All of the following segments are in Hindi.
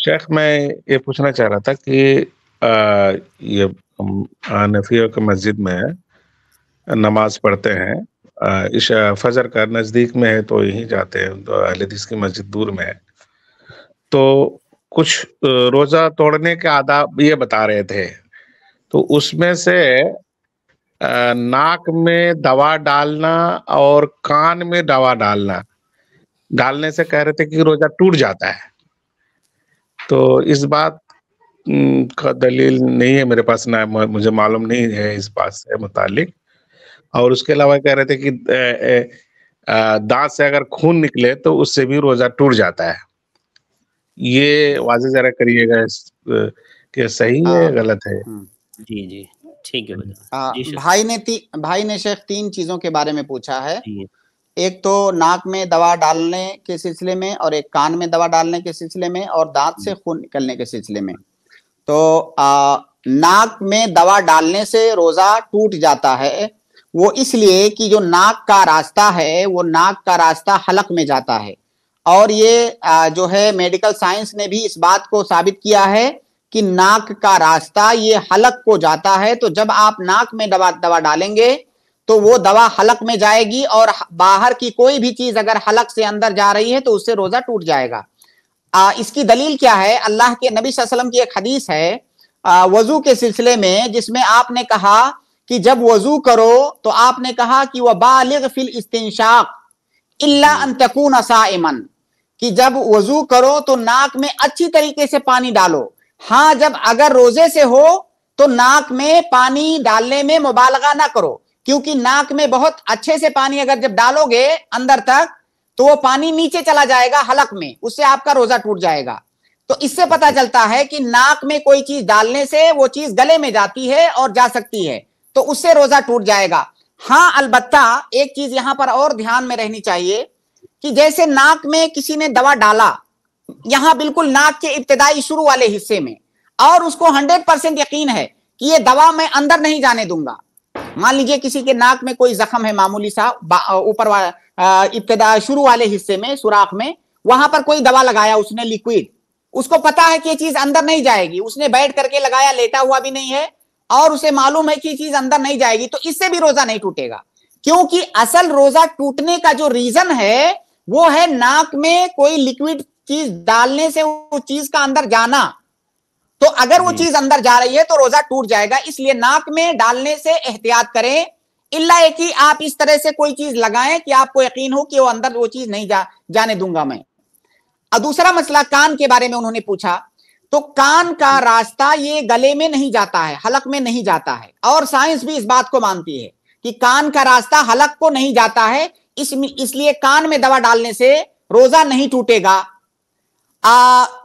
शेख मैं ये पूछना चाह रहा था कि आ, ये हनफियों के मस्जिद में नमाज पढ़ते हैं इस फजर का नज़दीक में है तो यहीं जाते हैं तो अलदीस की मस्जिद दूर में है तो कुछ रोज़ा तोड़ने के आदाब ये बता रहे थे तो उसमें से नाक में दवा डालना और कान में दवा डालना डालने से कह रहे थे कि रोज़ा टूट जाता है तो इस बात का दलील नहीं है मेरे पास ना मुझे मालूम नहीं है इस बात से मुतालिक और उसके अलावा कह रहे थे कि दांत से अगर खून निकले तो उससे भी रोजा टूट जाता है ये वाजे जरा करिएगा कि सही आ, है हाँ। गलत है हम्म। जी जी ठीक है हम्म। भाई ने ती, भाई ने शेख तीन चीजों के बारे में पूछा है एक तो नाक में दवा डालने के सिलसिले में और एक कान में दवा डालने के सिलसिले में और दांत से खून निकलने के सिलसिले में तो आ, नाक में दवा डालने से रोजा टूट जाता है वो इसलिए कि जो नाक का रास्ता है वो नाक का रास्ता हलक में जाता है और ये आ, जो है मेडिकल साइंस ने भी इस बात को साबित किया है कि नाक का रास्ता ये हलक को जाता है तो जब आप नाक में दवा दवा डालेंगे तो वो दवा हलक में जाएगी और बाहर की कोई भी चीज अगर हलक से अंदर जा रही है तो उससे रोजा टूट जाएगा आ, इसकी दलील क्या है अल्लाह के नबी वसल्लम की एक हदीस है आ, वजू के सिलसिले में जिसमें आपने कहा कि जब वजू करो तो आपने कहा कि वह बालिग फिल इस्तिनशाक इल्ला अंतकून कि जब वजू करो तो नाक में अच्छी तरीके से पानी डालो हाँ जब अगर रोजे से हो तो नाक में पानी डालने में मुबालगा ना करो क्योंकि नाक में बहुत अच्छे से पानी अगर जब डालोगे अंदर तक तो वो पानी नीचे चला जाएगा हलक में उससे आपका रोजा टूट जाएगा तो इससे पता चलता है कि नाक में कोई चीज डालने से वो चीज गले में जाती है और जा सकती है तो उससे रोजा टूट जाएगा हाँ अलबत्ता एक चीज यहां पर और ध्यान में रहनी चाहिए कि जैसे नाक में किसी ने दवा डाला यहां बिल्कुल नाक के इब्तदाई शुरू वाले हिस्से में और उसको हंड्रेड परसेंट यकीन है कि ये दवा मैं अंदर नहीं जाने दूंगा मान लीजिए किसी के नाक में कोई जख्म है मामूली सा ऊपर इब्तदा शुरू वाले हिस्से में सुराख में वहां पर कोई दवा लगाया उसने लिक्विड उसको पता है कि ये चीज अंदर नहीं जाएगी उसने बैठ करके लगाया लेटा हुआ भी नहीं है और उसे मालूम है कि ये चीज अंदर नहीं जाएगी तो इससे भी रोजा नहीं टूटेगा क्योंकि असल रोजा टूटने का जो रीजन है वो है नाक में कोई लिक्विड चीज डालने से उस चीज का अंदर जाना तो अगर वो चीज अंदर जा रही है तो रोजा टूट जाएगा इसलिए नाक में डालने से एहतियात करें इल्ला है कि आप इस तरह से कोई चीज लगाएं कि आपको यकीन हो कि वो अंदर वो चीज नहीं जा, जाने दूंगा मैं और दूसरा मसला कान के बारे में उन्होंने पूछा तो कान का रास्ता ये गले में नहीं जाता है हलक में नहीं जाता है और साइंस भी इस बात को मानती है कि कान का रास्ता हलक को नहीं जाता है इसलिए कान में दवा डालने से रोजा नहीं टूटेगा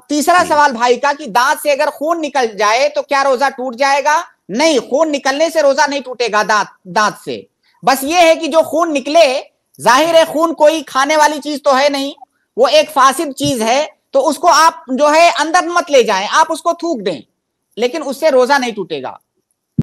तीसरा सवाल भाई का कि दांत से अगर खून निकल जाए तो क्या रोजा टूट जाएगा नहीं खून निकलने से रोजा नहीं टूटेगा दांत दांत से बस ये है कि जो खून निकले जाहिर है खून कोई खाने वाली चीज तो है नहीं वो एक फासिद चीज है तो उसको आप जो है अंदर मत ले जाए आप उसको थूक दें लेकिन उससे रोजा नहीं टूटेगा